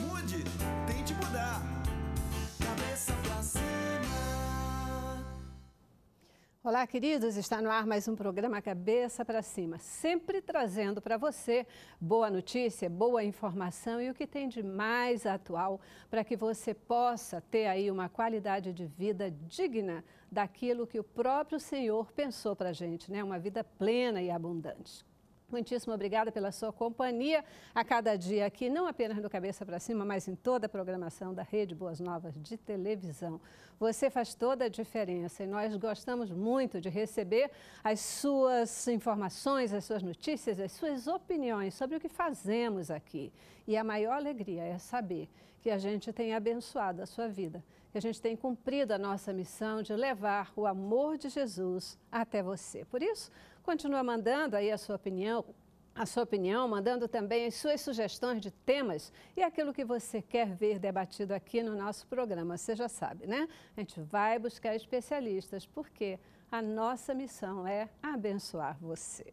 Mude, tente mudar. Cabeça pra cima. Olá, queridos. Está no ar mais um programa Cabeça para Cima, sempre trazendo para você boa notícia, boa informação e o que tem de mais atual para que você possa ter aí uma qualidade de vida digna daquilo que o próprio Senhor pensou para a gente, né? Uma vida plena e abundante. Muitíssimo obrigada pela sua companhia a cada dia aqui, não apenas no Cabeça para Cima, mas em toda a programação da Rede Boas Novas de televisão. Você faz toda a diferença e nós gostamos muito de receber as suas informações, as suas notícias, as suas opiniões sobre o que fazemos aqui. E a maior alegria é saber que a gente tem abençoado a sua vida, que a gente tem cumprido a nossa missão de levar o amor de Jesus até você. Por isso, Continua mandando aí a sua opinião, a sua opinião, mandando também as suas sugestões de temas e aquilo que você quer ver debatido aqui no nosso programa. Você já sabe, né? A gente vai buscar especialistas, porque a nossa missão é abençoar você.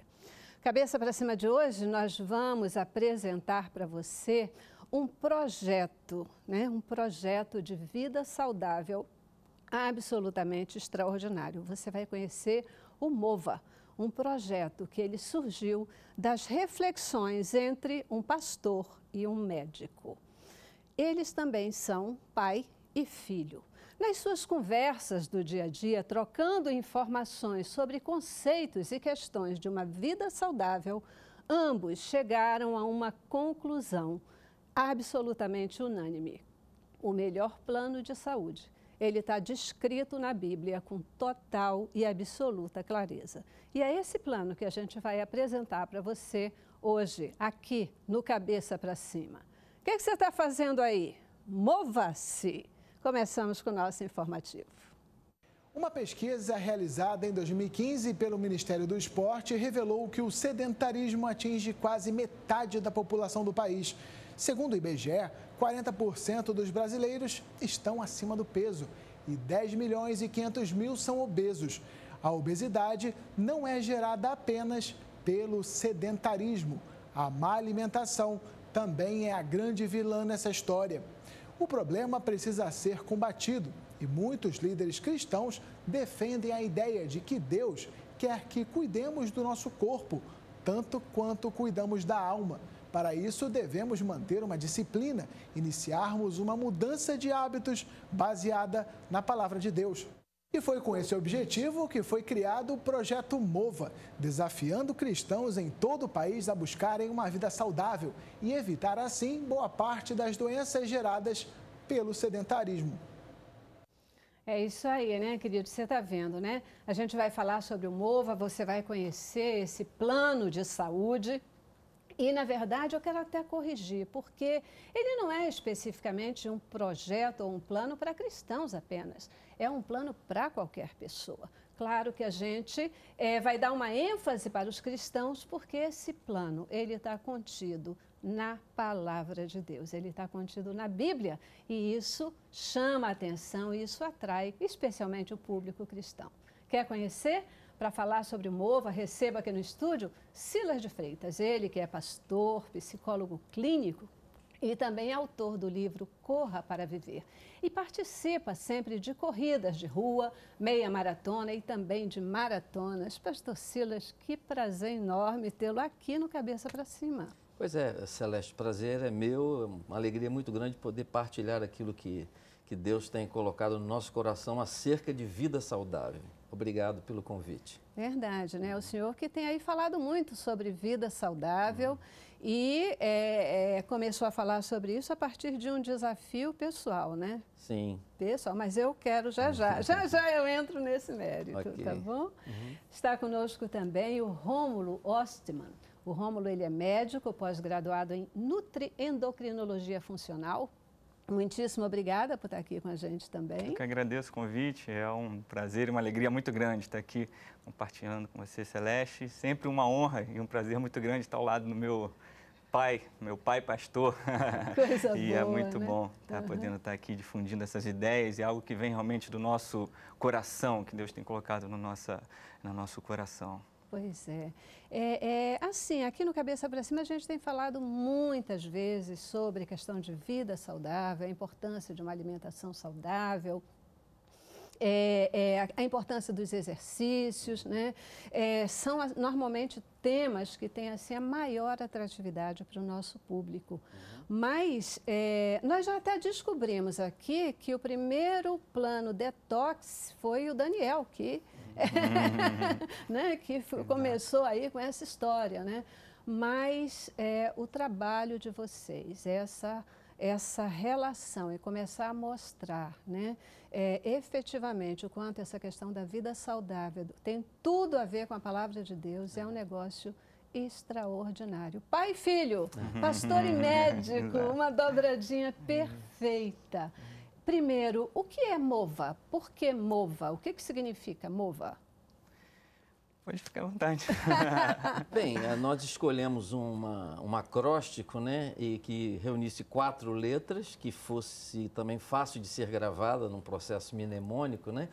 Cabeça para cima de hoje, nós vamos apresentar para você um projeto, né? Um projeto de vida saudável absolutamente extraordinário. Você vai conhecer o MOVA um projeto que ele surgiu das reflexões entre um pastor e um médico. Eles também são pai e filho. Nas suas conversas do dia a dia, trocando informações sobre conceitos e questões de uma vida saudável, ambos chegaram a uma conclusão absolutamente unânime: o melhor plano de saúde ele está descrito na Bíblia com total e absoluta clareza. E é esse plano que a gente vai apresentar para você hoje, aqui no Cabeça para Cima. O que, é que você está fazendo aí? Mova-se! Começamos com o nosso informativo. Uma pesquisa realizada em 2015 pelo Ministério do Esporte revelou que o sedentarismo atinge quase metade da população do país. Segundo o IBGE, 40% dos brasileiros estão acima do peso e 10 milhões e 500 mil são obesos. A obesidade não é gerada apenas pelo sedentarismo. A má alimentação também é a grande vilã nessa história. O problema precisa ser combatido e muitos líderes cristãos defendem a ideia de que Deus quer que cuidemos do nosso corpo, tanto quanto cuidamos da alma. Para isso, devemos manter uma disciplina, iniciarmos uma mudança de hábitos baseada na palavra de Deus. E foi com esse objetivo que foi criado o projeto Mova, desafiando cristãos em todo o país a buscarem uma vida saudável e evitar assim boa parte das doenças geradas pelo sedentarismo. É isso aí, né, querido? Você está vendo, né? A gente vai falar sobre o MOVA, você vai conhecer esse plano de saúde e, na verdade, eu quero até corrigir, porque ele não é especificamente um projeto ou um plano para cristãos apenas. É um plano para qualquer pessoa. Claro que a gente é, vai dar uma ênfase para os cristãos, porque esse plano ele está contido na palavra de Deus, ele está contido na Bíblia e isso chama a atenção, isso atrai especialmente o público cristão. Quer conhecer? Para falar sobre o MOVA, receba aqui no estúdio Silas de Freitas, ele que é pastor, psicólogo clínico e também autor do livro Corra para Viver. E participa sempre de corridas de rua, meia maratona e também de maratonas. Pastor Silas, que prazer enorme tê-lo aqui no Cabeça para Cima. Pois é, Celeste, prazer é meu, é uma alegria muito grande poder partilhar aquilo que, que Deus tem colocado no nosso coração acerca de vida saudável. Obrigado pelo convite. Verdade, né? O senhor que tem aí falado muito sobre vida saudável uhum. e é, é, começou a falar sobre isso a partir de um desafio pessoal, né? Sim. Pessoal, mas eu quero já já, já já eu entro nesse mérito, okay. tá bom? Uhum. Está conosco também o Rômulo Ostman. O Rômulo, ele é médico, pós-graduado em nutri-endocrinologia funcional Muitíssimo obrigada por estar aqui com a gente também. Eu que agradeço o convite, é um prazer e uma alegria muito grande estar aqui compartilhando com você, Celeste. Sempre uma honra e um prazer muito grande estar ao lado do meu pai, meu pai pastor. Coisa e é boa, é muito né? bom estar uhum. podendo estar aqui difundindo essas ideias e é algo que vem realmente do nosso coração, que Deus tem colocado no, nossa, no nosso coração. Pois é. é. é. Assim, aqui no Cabeça para Cima a gente tem falado muitas vezes sobre questão de vida saudável, a importância de uma alimentação saudável. É, é, a importância dos exercícios, né? É, são normalmente temas que têm assim, a maior atratividade para o nosso público. Uhum. Mas é, nós já até descobrimos aqui que o primeiro plano detox foi o Daniel, que Uhum. né? que Exato. começou aí com essa história, né? Mas é, o trabalho de vocês, essa essa relação e começar a mostrar né, é, efetivamente o quanto essa questão da vida saudável tem tudo a ver com a palavra de Deus, é, é um negócio extraordinário. Pai e filho, uhum. pastor e médico, uma dobradinha perfeita. Primeiro, o que é MOVA? Por que MOVA? O que, que significa MOVA? Pode ficar à vontade. Bem, eh, nós escolhemos uma, um acróstico, né? E que reunisse quatro letras, que fosse também fácil de ser gravada num processo mnemônico, né?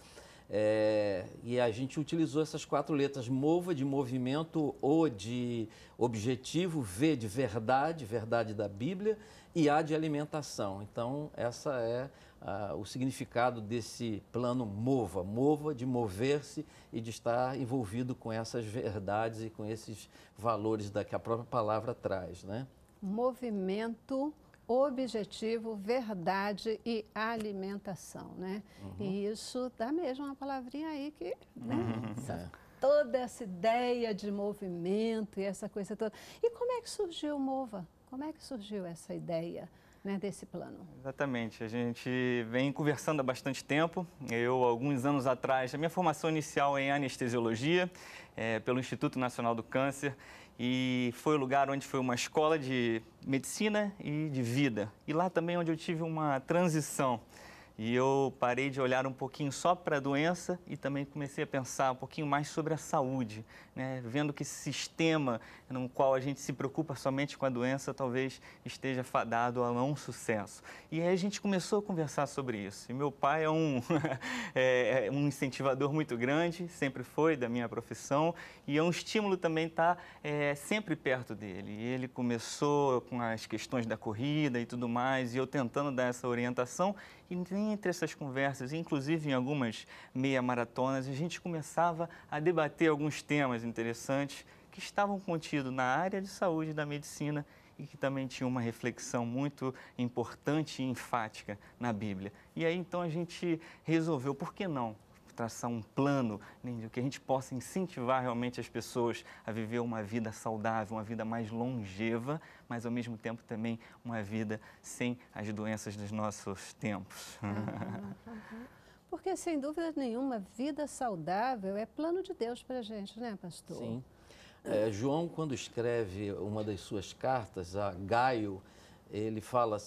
É, e a gente utilizou essas quatro letras: MOVA de movimento, O de objetivo, V de verdade, verdade da Bíblia, e A de alimentação. Então, essa é ah, o significado desse plano mova, mova de mover-se e de estar envolvido com essas verdades e com esses valores da que a própria palavra traz, né? Movimento, objetivo, verdade e alimentação, né? Uhum. E isso dá mesmo uma palavrinha aí que né? uhum. É. toda essa ideia de movimento e essa coisa toda. E como é que surgiu o Mova? Como é que surgiu essa ideia? né, desse plano. Exatamente. A gente vem conversando há bastante tempo. Eu, alguns anos atrás, a minha formação inicial é em anestesiologia, é, pelo Instituto Nacional do Câncer, e foi o lugar onde foi uma escola de medicina e de vida. E lá também é onde eu tive uma transição. E eu parei de olhar um pouquinho só para a doença e também comecei a pensar um pouquinho mais sobre a saúde, né? vendo que esse sistema no qual a gente se preocupa somente com a doença talvez esteja fadado a não sucesso. E aí a gente começou a conversar sobre isso. E meu pai é um, é, é um incentivador muito grande, sempre foi da minha profissão, e é um estímulo também estar tá, é, sempre perto dele. E ele começou com as questões da corrida e tudo mais, e eu tentando dar essa orientação e entre essas conversas, inclusive em algumas meia-maratonas, a gente começava a debater alguns temas interessantes que estavam contidos na área de saúde e da medicina e que também tinha uma reflexão muito importante e enfática na Bíblia. E aí então a gente resolveu, por que não traçar um plano, Lindy, né, que a gente possa incentivar realmente as pessoas a viver uma vida saudável, uma vida mais longeva, mas ao mesmo tempo também uma vida sem as doenças dos nossos tempos. Porque, sem dúvida nenhuma, vida saudável é plano de Deus para a gente, né, pastor? Sim. É, João, quando escreve uma das suas cartas a Gaio, ele fala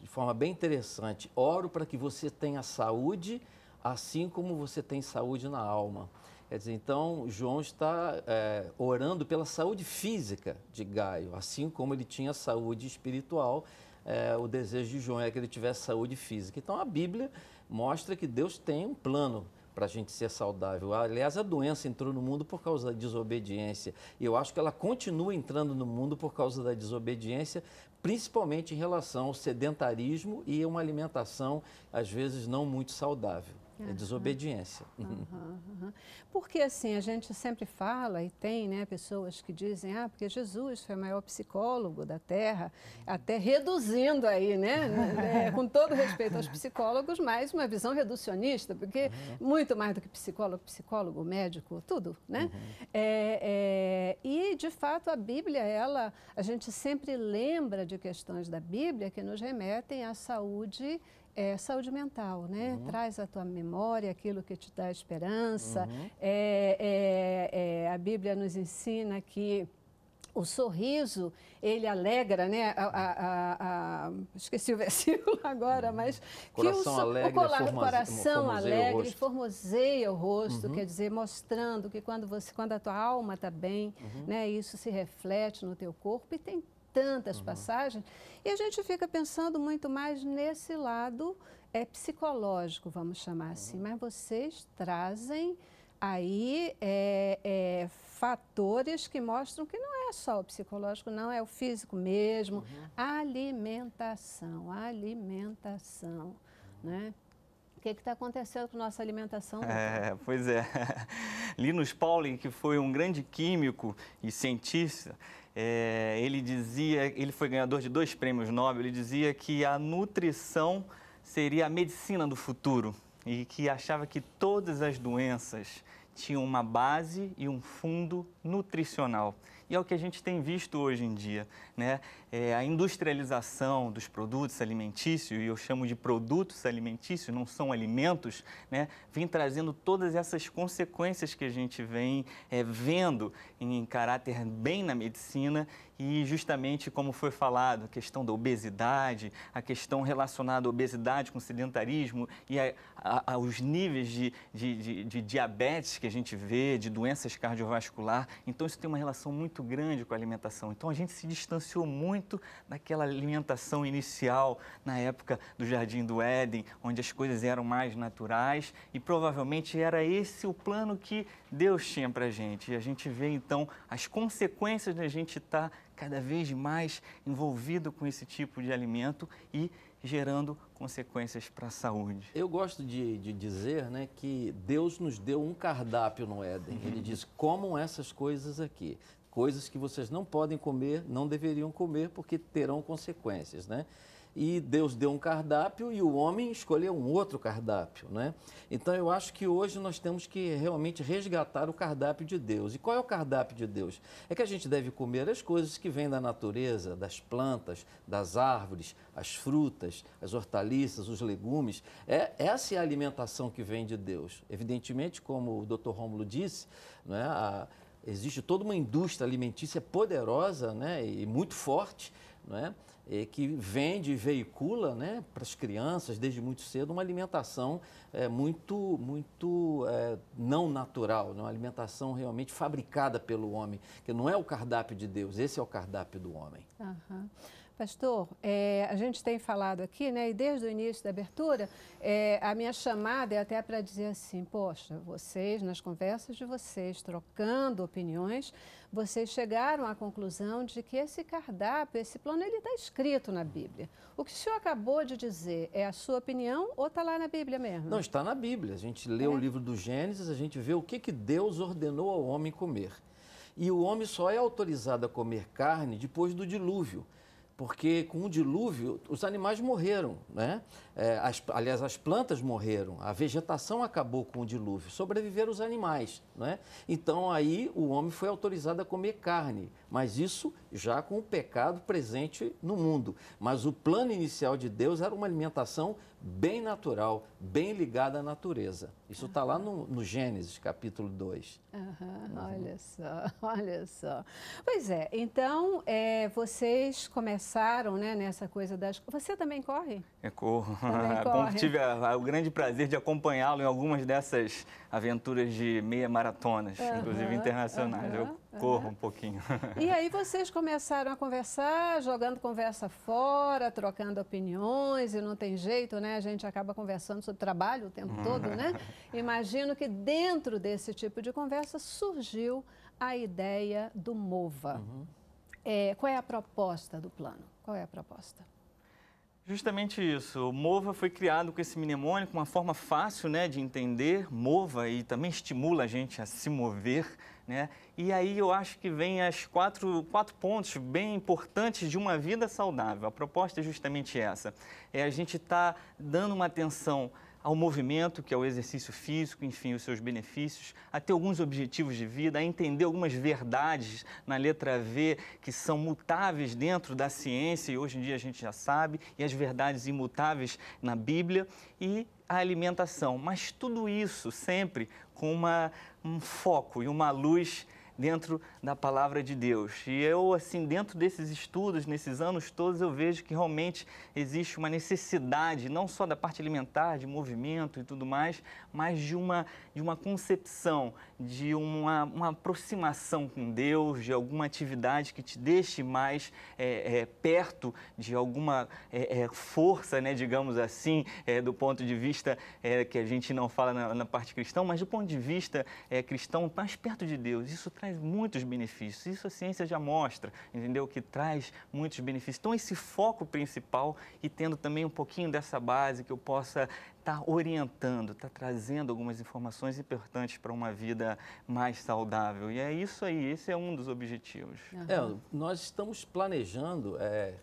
de forma bem interessante: oro para que você tenha saúde assim como você tem saúde na alma. Quer dizer, então, João está é, orando pela saúde física de Gaio, assim como ele tinha saúde espiritual. É, o desejo de João é que ele tivesse saúde física. Então, a Bíblia mostra que Deus tem um plano para a gente ser saudável. Aliás, a doença entrou no mundo por causa da desobediência. E eu acho que ela continua entrando no mundo por causa da desobediência, principalmente em relação ao sedentarismo e uma alimentação, às vezes, não muito saudável. É, é desobediência. Uhum, uhum. Porque assim, a gente sempre fala e tem né, pessoas que dizem, ah, porque Jesus foi o maior psicólogo da Terra, até reduzindo aí, né? é, com todo respeito aos psicólogos, mas uma visão reducionista, porque uhum. muito mais do que psicólogo, psicólogo, médico, tudo, né? Uhum. É, é, e, de fato, a Bíblia, ela, a gente sempre lembra de questões da Bíblia que nos remetem à saúde é, saúde mental, né? Uhum. Traz à tua memória aquilo que te dá esperança. Uhum. É, é, é a Bíblia nos ensina que o sorriso, ele alegra, né? A, a, a, esqueci o versículo agora, uhum. mas coração que o, alegre, o, coração alegre o formoseia o rosto, uhum. quer dizer, mostrando que quando você, quando a tua alma está bem, uhum. né, isso se reflete no teu corpo e tem tantas uhum. passagens, e a gente fica pensando muito mais nesse lado é, psicológico, vamos chamar uhum. assim. Mas vocês trazem aí é, é, fatores que mostram que não é só o psicológico, não, é o físico mesmo. Uhum. Alimentação, alimentação, uhum. né? O que é está acontecendo com nossa alimentação? É, pois é. Linus Pauling, que foi um grande químico e cientista, é, ele dizia, ele foi ganhador de dois prêmios Nobel, ele dizia que a nutrição seria a medicina do futuro e que achava que todas as doenças tinham uma base e um fundo nutricional. E é o que a gente tem visto hoje em dia, né? é, a industrialização dos produtos alimentícios, e eu chamo de produtos alimentícios, não são alimentos, né, vem trazendo todas essas consequências que a gente vem é, vendo em caráter bem na medicina e justamente como foi falado, a questão da obesidade, a questão relacionada à obesidade com sedentarismo e a, a, aos níveis de, de, de, de diabetes que a gente vê, de doenças cardiovasculares. Então, isso tem uma relação muito grande com a alimentação. Então, a gente se distanciou muito muito daquela alimentação inicial na época do Jardim do Éden, onde as coisas eram mais naturais e provavelmente era esse o plano que Deus tinha para a gente. E a gente vê então as consequências da gente estar tá cada vez mais envolvido com esse tipo de alimento e gerando consequências para a saúde. Eu gosto de, de, dizer né, que Deus nos deu um cardápio no Éden. Ele uhum. diz: comam essas coisas aqui coisas que vocês não podem comer, não deveriam comer, porque terão consequências, né? E Deus deu um cardápio e o homem escolheu um outro cardápio, né? Então eu acho que hoje nós temos que realmente resgatar o cardápio de Deus. E qual é o cardápio de Deus? É que a gente deve comer as coisas que vêm da natureza, das plantas, das árvores, as frutas, as hortaliças, os legumes. É, essa é a alimentação que vem de Deus. Evidentemente, como o Dr. Rômulo disse, né, a, existe toda uma indústria alimentícia poderosa né, e muito forte, né, e que vende e veicula né, para as crianças desde muito cedo uma alimentação é, muito, muito é, não natural, né, uma alimentação realmente fabricada pelo homem, que não é o cardápio de Deus, esse é o cardápio do homem. Uhum. Pastor, é, a gente tem falado aqui, né, e desde o início da abertura, é, a minha chamada é até para dizer assim: poxa, vocês, nas conversas de vocês, trocando opiniões, vocês chegaram à conclusão de que esse cardápio, esse plano, ele está escrito na Bíblia. O que o senhor acabou de dizer é a sua opinião ou está lá na Bíblia mesmo? Não, está na Bíblia. A gente lê é? o livro do Gênesis, a gente vê o que, que Deus ordenou ao homem comer. E o homem só é autorizado a comer carne depois do dilúvio porque com o dilúvio os animais morreram, né? É, as, aliás, as plantas morreram, a vegetação acabou com o dilúvio, sobreviveram os animais, né? Então aí o homem foi autorizado a comer carne mas isso já com o pecado presente no mundo. Mas o plano inicial de Deus era uma alimentação bem natural, bem ligada à natureza. Isso está lá no, no, Gênesis, capítulo 2. Uhum, olha só, olha só. Pois é, então é, vocês começaram né, nessa coisa das. Você também corre? É, corro. Também é corre. Tive a, a, o grande prazer de acompanhá-lo em algumas dessas aventuras de meia maratonas, uhum, inclusive internacionais. Uhum. Eu corro um pouquinho. E aí vocês começaram a conversar, jogando conversa fora, trocando opiniões, e não tem jeito, né? A gente acaba conversando sobre trabalho o tempo hum. todo, né? Imagino que dentro desse tipo de conversa surgiu a ideia do MOVA. Uhum. É, qual é a proposta do plano? Qual é a proposta? Justamente isso. O MOVA foi criado com esse mnemônico, uma forma fácil né, de entender. MOVA e também estimula a gente a se mover. Né? E aí eu acho que vem as quatro, quatro pontos bem importantes de uma vida saudável. A proposta é justamente essa. É a gente estar tá dando uma atenção ao movimento, que é o exercício físico, enfim, os seus benefícios, a ter alguns objetivos de vida, a entender algumas verdades na letra V que são mutáveis dentro da ciência e hoje em dia a gente já sabe, e as verdades imutáveis na Bíblia e a alimentação. Mas tudo isso sempre com uma um foco e uma luz dentro da palavra de Deus. E eu, assim, dentro desses estudos, nesses anos todos, eu vejo que realmente existe uma necessidade, não só da parte alimentar, de movimento e tudo mais, mas de uma, de uma concepção, de uma, uma aproximação com Deus, de alguma atividade que te deixe mais é, é, perto de alguma é, é força, né, digamos assim, é, do ponto de vista é, que a gente não fala na, na, parte cristã, mas do ponto de vista cristão, mais perto de Deus. Isso traz muitos benefícios. Isso a ciência já mostra, entendeu? Que traz muitos benefícios. Então, esse foco principal e tendo também um pouquinho dessa base que eu possa estar tá orientando, estar tá trazendo algumas informações importantes para uma vida mais saudável. E é isso aí, esse é um dos objetivos. Uhum. É, nós estamos planejando é,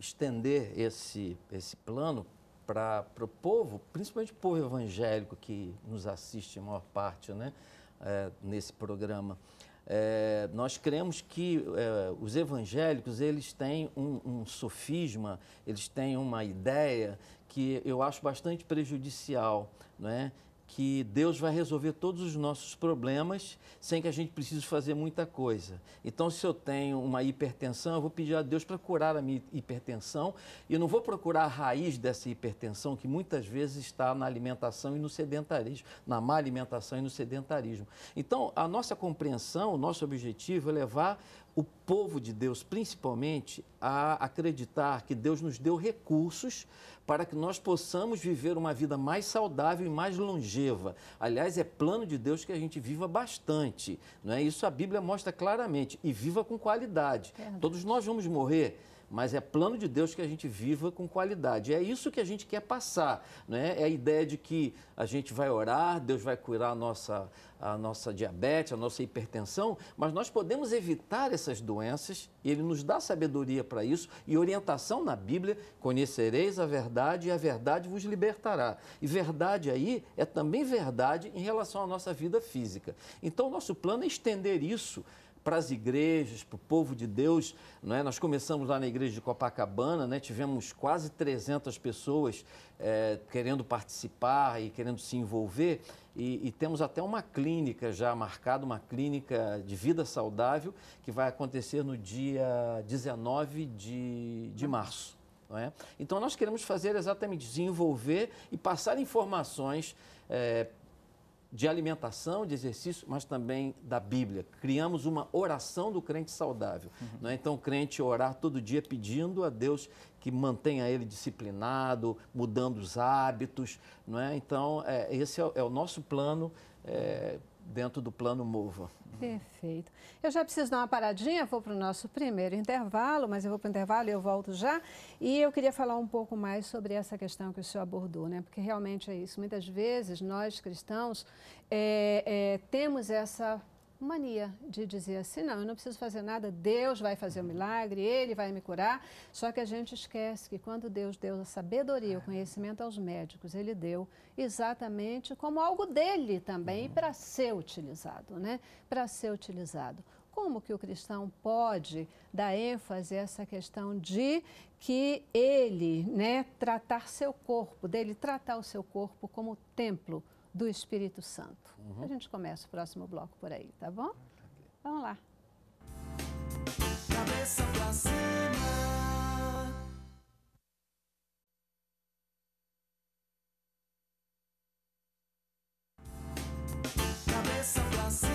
estender esse, esse plano para o povo, principalmente o povo evangélico que nos assiste a maior parte né, é, nesse programa. É, nós cremos que é, os evangélicos eles têm um, um, sofisma, eles têm uma ideia que eu acho bastante prejudicial, não é? que Deus vai resolver todos os nossos problemas sem que a gente precise fazer muita coisa. Então, se eu tenho uma hipertensão, eu vou pedir a Deus para curar a minha hipertensão e não vou procurar a raiz dessa hipertensão que muitas vezes está na alimentação e no sedentarismo, na má alimentação e no sedentarismo. Então, a nossa compreensão, o nosso objetivo é levar o povo de Deus, principalmente, a acreditar que Deus nos deu recursos para que nós possamos viver uma vida mais saudável e mais longeva. Aliás, é plano de Deus que a gente viva bastante, não é? Isso a Bíblia mostra claramente e viva com qualidade. Todos nós vamos morrer mas é plano de Deus que a gente viva com qualidade. É isso que a gente quer passar, né? É a ideia de que a gente vai orar, Deus vai curar a nossa, a nossa diabetes, a nossa hipertensão, mas nós podemos evitar essas doenças e Ele nos dá sabedoria para isso e orientação na Bíblia. Conhecereis a verdade e a verdade vos libertará. E verdade aí é também verdade em relação à nossa vida física. Então, nosso plano é estender isso para as igrejas, para o povo de Deus. é? Nós começamos lá na igreja de Copacabana, né? tivemos quase 300 pessoas é, querendo participar e querendo se envolver. E, e, temos até uma clínica já marcada, uma clínica de vida saudável, que vai acontecer no dia 19 de, de março. É? Então, nós queremos fazer exatamente desenvolver e passar informações é, de alimentação, de exercício, mas também da Bíblia. Criamos uma oração do crente saudável. Uhum. É? Então, o crente orar todo dia pedindo a Deus que mantenha ele disciplinado, mudando os hábitos. Não é? Então, é, esse é, é o nosso plano é, dentro do plano MOVA. Perfeito. Eu já preciso dar uma paradinha, vou para o nosso primeiro intervalo, mas eu vou para o intervalo e eu volto já. E eu queria falar um pouco mais sobre essa questão que o senhor abordou, né? Porque realmente é isso. Muitas vezes nós cristãos é, é, temos essa mania de dizer assim: não, eu não preciso fazer nada, Deus vai fazer o um milagre, Ele vai me curar. Só que a gente esquece que quando Deus deu a sabedoria, o é. conhecimento aos médicos, Ele deu exatamente como algo dele também, é. para ser utilizado, né? Para ser utilizado. Como que o cristão pode dar ênfase a essa questão de que ele, né, tratar seu corpo, dele tratar o seu corpo como templo do Espírito Santo. Uhum. A gente começa o próximo bloco por aí, tá bom? Vamos lá. Cabeça pra cima. Cabeça pra cima.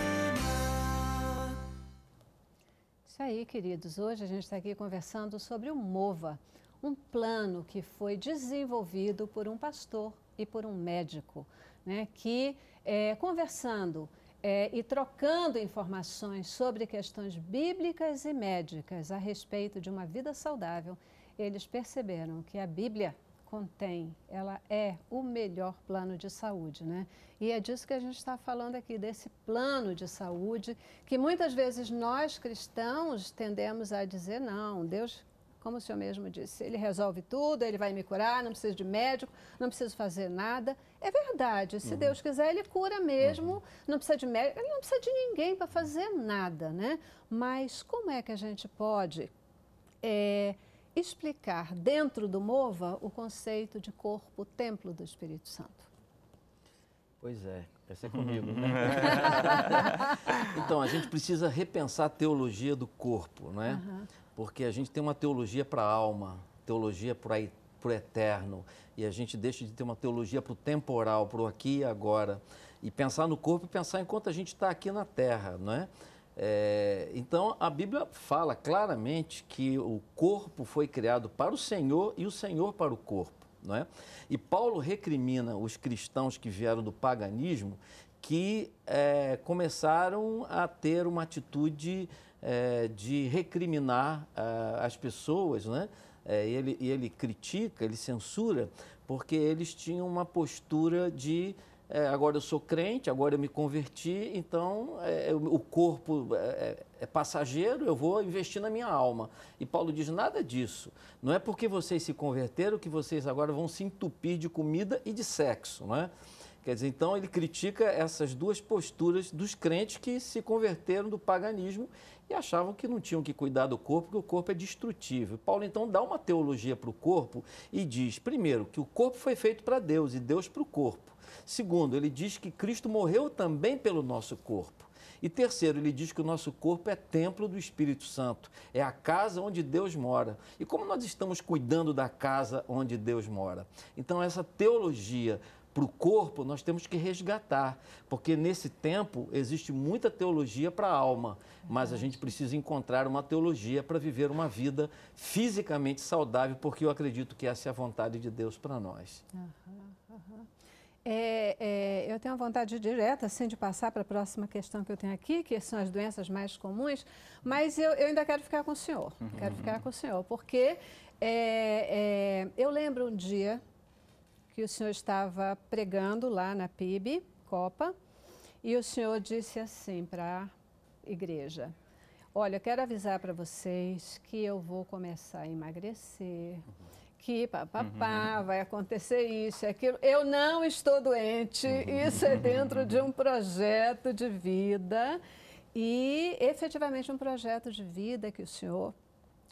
Isso aí, queridos. Hoje a gente está aqui conversando sobre o MOVA, um plano que foi desenvolvido por um pastor e por um médico né, que é, conversando é, e trocando informações sobre questões bíblicas e médicas a respeito de uma vida saudável, eles perceberam que a Bíblia contém, ela é o melhor plano de saúde, né? E é disso que a gente está falando aqui, desse plano de saúde, que muitas vezes nós cristãos tendemos a dizer, não, Deus como o senhor mesmo disse, ele resolve tudo, ele vai me curar, não preciso de médico, não preciso fazer nada. É verdade, se uhum. Deus quiser, ele cura mesmo, uhum. não precisa de médico, ele não precisa de ninguém para fazer nada, né? Mas como é que a gente pode é, explicar dentro do MOVA o conceito de corpo, templo do Espírito Santo? Pois é, vai ser é comigo. Né? então, a gente precisa repensar a teologia do corpo, né? Uhum porque a gente tem uma teologia para a alma, teologia para o eterno, e a gente deixa de ter uma teologia para o temporal, para o aqui e agora, e pensar no corpo e pensar enquanto a gente está aqui na terra, não é? É, então a Bíblia fala claramente que o corpo foi criado para o Senhor e o Senhor para o corpo, não é? E Paulo recrimina os cristãos que vieram do paganismo que é, começaram a ter uma atitude é, de recriminar ah, as pessoas, né? É, ele, ele critica, ele censura, porque eles tinham uma postura de é, agora eu sou crente, agora eu me converti, então é, é o corpo é, é, é, passageiro, eu vou investir na minha alma. E Paulo diz: nada disso. Não é porque vocês se converteram que vocês agora vão se entupir de comida e de sexo, não é? Quer dizer, então ele critica essas duas posturas dos crentes que se converteram do paganismo e achavam que não tinham que cuidar do corpo, porque o corpo é destrutível. Paulo então dá uma teologia para o corpo e diz, primeiro, que o corpo foi feito para Deus e Deus para o corpo. Segundo, ele diz que Cristo morreu também pelo nosso corpo. E terceiro, ele diz que o nosso corpo é templo do Espírito Santo, é a casa onde Deus mora. E como nós estamos cuidando da casa onde Deus mora? Então, essa teologia para o corpo, nós temos que resgatar, porque nesse tempo existe muita teologia para a alma, mas a gente precisa encontrar uma teologia para viver uma vida fisicamente saudável, porque eu acredito que essa é a vontade de Deus para nós. Uhum, uhum. É, é, eu tenho a vontade direta, assim, de passar para a próxima questão que eu tenho aqui, que são as doenças mais comuns, mas eu, eu ainda quero ficar com o senhor. Quero ficar com o senhor, porque é, é eu lembro um dia que o senhor estava pregando lá na PIB, Copa, e o senhor disse assim para a igreja: Olha, eu quero avisar para vocês que eu vou começar a emagrecer, que papapá, uhum. vai acontecer isso, aquilo. Eu não estou doente, uhum. isso é dentro de um projeto de vida. E efetivamente um projeto de vida que o senhor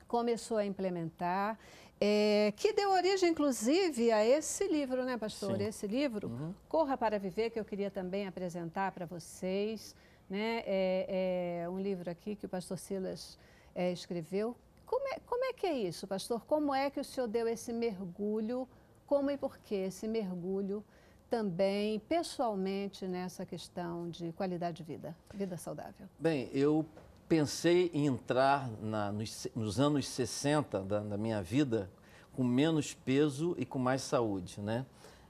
começou a implementar é, que deu origem, inclusive, a esse livro, né, pastor? Sim. Esse livro, uhum. Corra para Viver, que eu queria também apresentar para vocês. Né? É, é, um livro aqui que o pastor Silas é, escreveu. Como é, como é que é isso, pastor? Como é que o senhor deu esse mergulho? Como e por que esse mergulho também pessoalmente nessa questão de qualidade de vida, vida saudável? Bem, eu pensei em entrar na, nos, nos, anos 60 da, da, minha vida com menos peso e com mais saúde, né?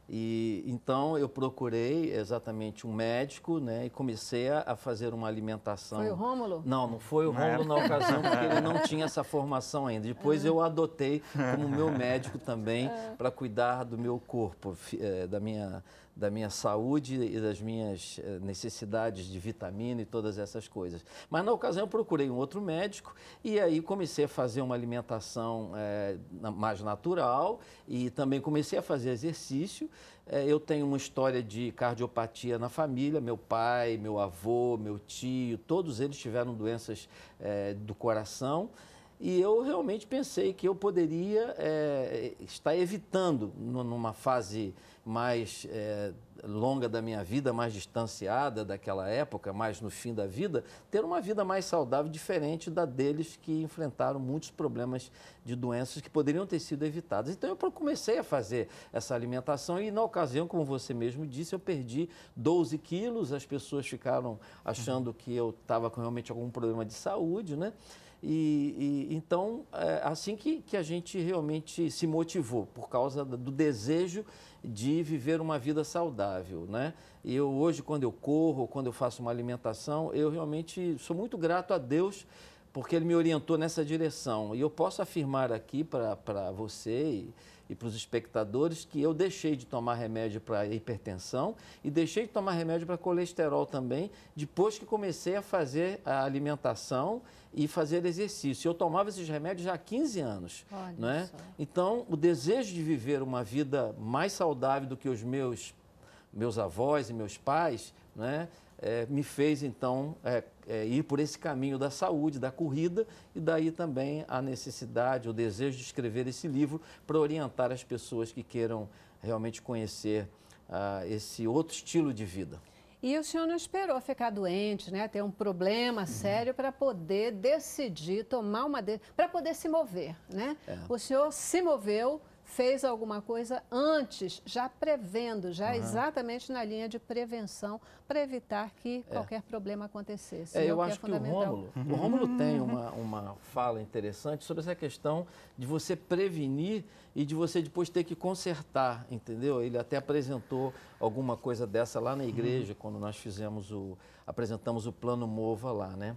E então eu procurei exatamente um médico, né? E comecei a, a fazer uma alimentação. Foi o Rômulo? Não, não foi o Rômulo na ocasião, porque ele não tinha essa formação ainda. Depois uhum. eu adotei como meu médico também uhum. É. para cuidar do meu corpo, eh, da minha da minha saúde e das minhas eh, necessidades de vitamina e todas essas coisas. Mas na ocasião eu procurei um outro médico e aí comecei a fazer uma alimentação é, mais natural e também comecei a fazer exercício. É, eu tenho uma história de cardiopatia na família. Meu pai, meu avô, meu tio, todos eles tiveram doenças é, do coração. E eu realmente pensei que eu poderia é, estar evitando, numa fase mais é, longa da minha vida, mais distanciada daquela época, mais no fim da vida, ter uma vida mais saudável, diferente da deles que enfrentaram muitos problemas de doenças que poderiam ter sido evitadas. Então eu comecei a fazer essa alimentação e, na ocasião, como você mesmo disse, eu perdi 12 quilos, as pessoas ficaram achando que eu estava com realmente algum problema de saúde, né? E, e então, é assim que, que a gente realmente se motivou, por causa do desejo de viver uma vida saudável, né? E eu hoje, quando eu corro, quando eu faço uma alimentação, eu realmente sou muito grato a Deus porque ele me orientou nessa direção. E eu posso afirmar aqui para você e, e para os espectadores que eu deixei de tomar remédio para hipertensão e deixei de tomar remédio para colesterol também, depois que comecei a fazer a alimentação e fazer exercício. Eu tomava esses remédios já há 15 anos. Olha né? Só. Então, o desejo de viver uma vida mais saudável do que os meus, meus avós e meus pais, né? é, me fez então é, é, ir por esse caminho da saúde, da corrida, e daí também a necessidade, o desejo de escrever esse livro para orientar as pessoas que queiram realmente conhecer ah, esse outro estilo de vida. E o senhor não esperou ficar doente, né, ter um problema uhum. sério para poder decidir tomar uma de... para poder se mover, né? É. O senhor se moveu, fez alguma coisa antes, já prevendo, já uhum. exatamente na linha de prevenção, para evitar que é. qualquer problema acontecesse. É, né? eu é acho que, é que o Rômulo, uhum. o Rômulo tem uma, uma fala interessante sobre essa questão de você prevenir e de você depois ter que consertar, entendeu? Ele até apresentou alguma coisa dessa lá na uhum. igreja, uhum. quando nós fizemos o apresentamos o plano Mova lá, né?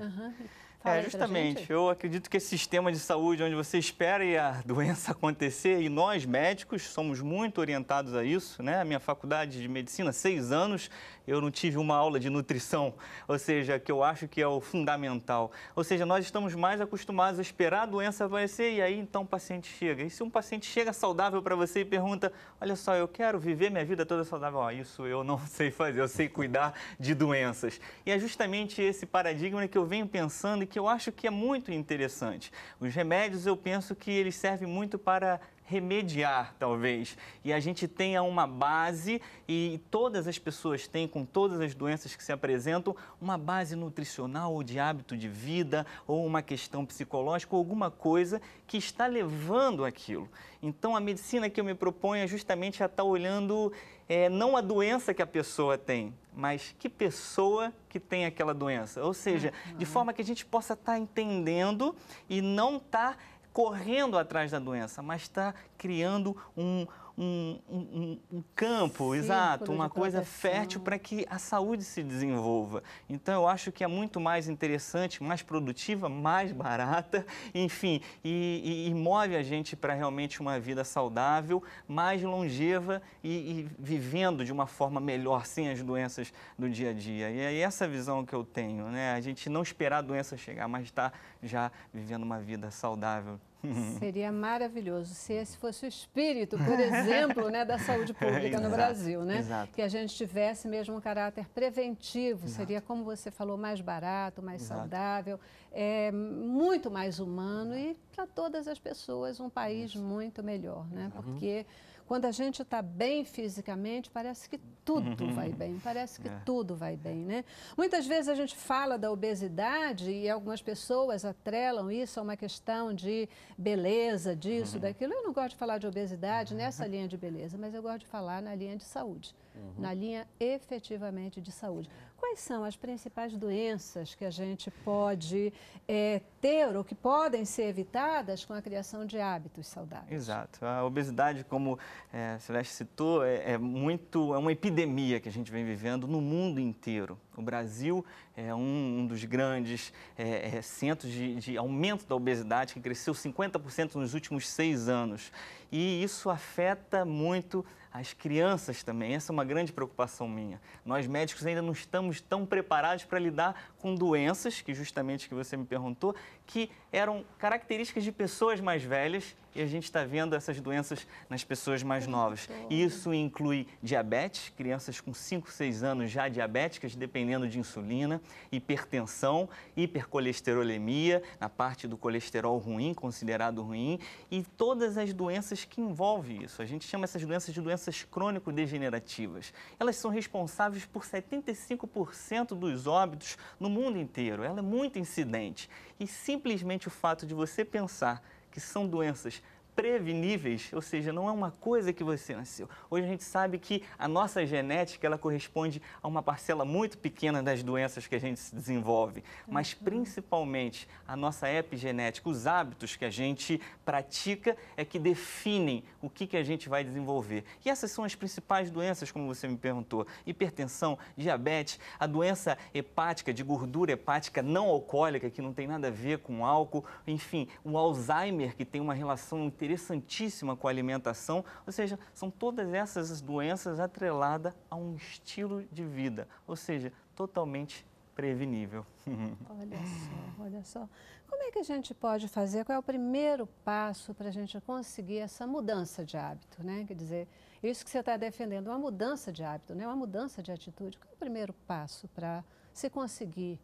Fala é, justamente. Eu acredito que esse sistema de saúde, onde você espera a doença acontecer, e nós médicos somos muito orientados a isso, né? A minha faculdade de medicina, seis anos, eu não tive uma aula de nutrição, ou seja, que eu acho que é o fundamental. Ou seja, nós estamos mais acostumados a esperar a doença aparecer e aí então o paciente chega. E se um paciente chega saudável para você e pergunta: Olha só, eu quero viver minha vida toda saudável, oh, isso eu não sei fazer, eu sei cuidar de doenças. E é justamente esse paradigma que eu venho pensando e que eu acho que é muito interessante. Os remédios eu penso que eles servem muito para remediar, talvez. E a gente tenha uma base, e todas as pessoas têm, com todas as doenças que se apresentam, uma base nutricional ou de hábito de vida, ou uma questão psicológica, ou alguma coisa que está levando aquilo. Então, a medicina que eu me proponho é justamente a estar tá olhando é, não a doença que a pessoa tem, mas que pessoa que tem aquela doença. Ou seja, uhum. de forma que a gente possa estar tá entendendo e não estar tá correndo atrás da doença, mas está criando um, um, um, um campo, Círculo exato, uma coisa proteção. fértil para que a saúde se desenvolva. Então, eu acho que é muito mais interessante, mais produtiva, mais barata, enfim, e, e, e move a gente para realmente uma vida saudável, mais longeva e, e, vivendo de uma forma melhor, sem as doenças do dia a dia. E é essa visão que eu tenho, né? A gente não esperar a doença chegar, mas estar tá já vivendo uma vida saudável Uhum. Seria maravilhoso se esse fosse o espírito, por exemplo, né, da saúde pública no Brasil, né? Exato. Que a gente tivesse mesmo um caráter preventivo, Exato. seria, como você falou, mais barato, mais Exato. saudável, é, muito mais humano e para todas as pessoas um país muito melhor, né? Uhum. Porque quando a gente está bem fisicamente, parece que tudo uhum. vai bem, parece que é. tudo vai bem, né? Muitas vezes a gente fala da obesidade e algumas pessoas atrelam isso a uma questão de beleza, disso, uhum. daquilo. Eu não gosto de falar de obesidade uhum. nessa linha de beleza, mas eu gosto de falar na linha de saúde, uhum. na linha efetivamente de saúde. Quais são as principais doenças que a gente pode é, ter ou que podem ser evitadas com a criação de hábitos saudáveis? Exato. A obesidade, como é, Celeste citou, é, é muito é uma epidemia que a gente vem vivendo no mundo inteiro. O Brasil é um, um dos grandes é, é, centros de, de, aumento da obesidade, que cresceu 50% nos últimos seis anos. E isso afeta muito as crianças também. Essa é uma grande preocupação minha. Nós médicos ainda não estamos tão preparados para lidar com doenças, que justamente que você me perguntou, que eram características de pessoas mais velhas e a gente está vendo essas doenças nas pessoas mais novas. Isso inclui diabetes, crianças com 5, 6 anos já diabéticas, dependendo de insulina, hipertensão, hipercolesterolemia, na parte do colesterol ruim, considerado ruim, e todas as doenças que envolvem isso. A gente chama essas doenças de doenças crônico-degenerativas. Elas são responsáveis por 75% dos óbitos no mundo inteiro. Ela é muito incidente e sim simplesmente o fato de você pensar que são doenças preveníveis, ou seja, não é uma coisa que você nasceu. Hoje a gente sabe que a nossa genética ela corresponde a uma parcela muito pequena das doenças que a gente se desenvolve, mas uhum. principalmente a nossa epigenética, os hábitos que a gente pratica é que definem o que, que a gente vai desenvolver. E essas são as principais doenças, como você me perguntou: hipertensão, diabetes, a doença hepática de gordura hepática não alcoólica que não tem nada a ver com álcool, enfim, o Alzheimer que tem uma relação interessantíssima com a alimentação, ou seja, são todas essas doenças atreladas a um estilo de vida, ou seja, totalmente prevenível. Olha só, olha só. Como é que a gente pode fazer? Qual é o primeiro passo para a gente conseguir essa mudança de hábito, né? Quer dizer, isso que você está defendendo, uma mudança de hábito, né? Uma mudança de atitude. Qual é o primeiro passo para se conseguir?